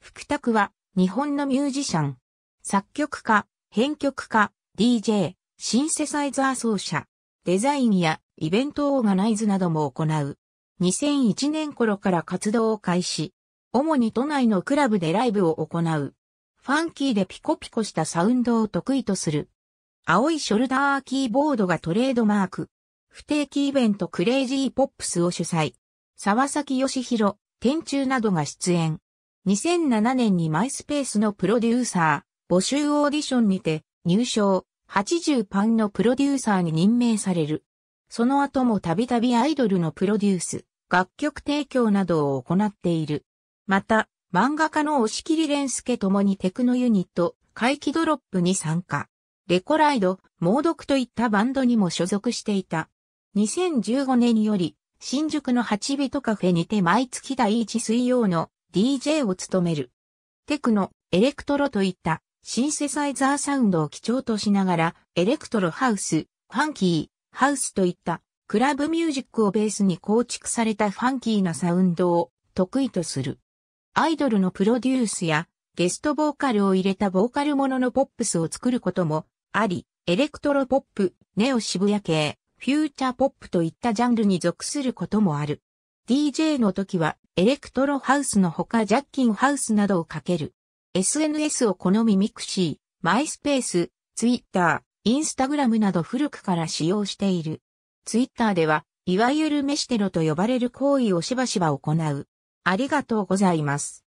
福拓は日本のミュージシャン、作曲家、編曲家、DJ、シンセサイザー奏者、デザインやイベントオーガナイズなども行う。2001年頃から活動を開始、主に都内のクラブでライブを行う。ファンキーでピコピコしたサウンドを得意とする。青いショルダーキーボードがトレードマーク。不定期イベントクレイジーポップスを主催。沢崎義弘、天中などが出演。2007年にマイスペースのプロデューサー、募集オーディションにて、入賞、80パンのプロデューサーに任命される。その後もたびたびアイドルのプロデュース、楽曲提供などを行っている。また、漫画家の押切蓮介ともにテクノユニット、怪奇ドロップに参加。レコライド、猛毒といったバンドにも所属していた。2015年より、新宿の八とカフェにて毎月第1水曜の DJ を務める。テクノ、エレクトロといったシンセサイザーサウンドを基調としながら、エレクトロハウス、ファンキー、ハウスといったクラブミュージックをベースに構築されたファンキーなサウンドを得意とする。アイドルのプロデュースやゲストボーカルを入れたボーカルもののポップスを作ることもあり、エレクトロポップ、ネオ渋谷系、フューチャーポップといったジャンルに属することもある。DJ の時はエレクトロハウスのほかジャッキンハウスなどをかける。SNS を好みミクシー、マイスペース、ツイッター、インスタグラムなど古くから使用している。ツイッターでは、いわゆるメシテロと呼ばれる行為をしばしば行う。ありがとうございます。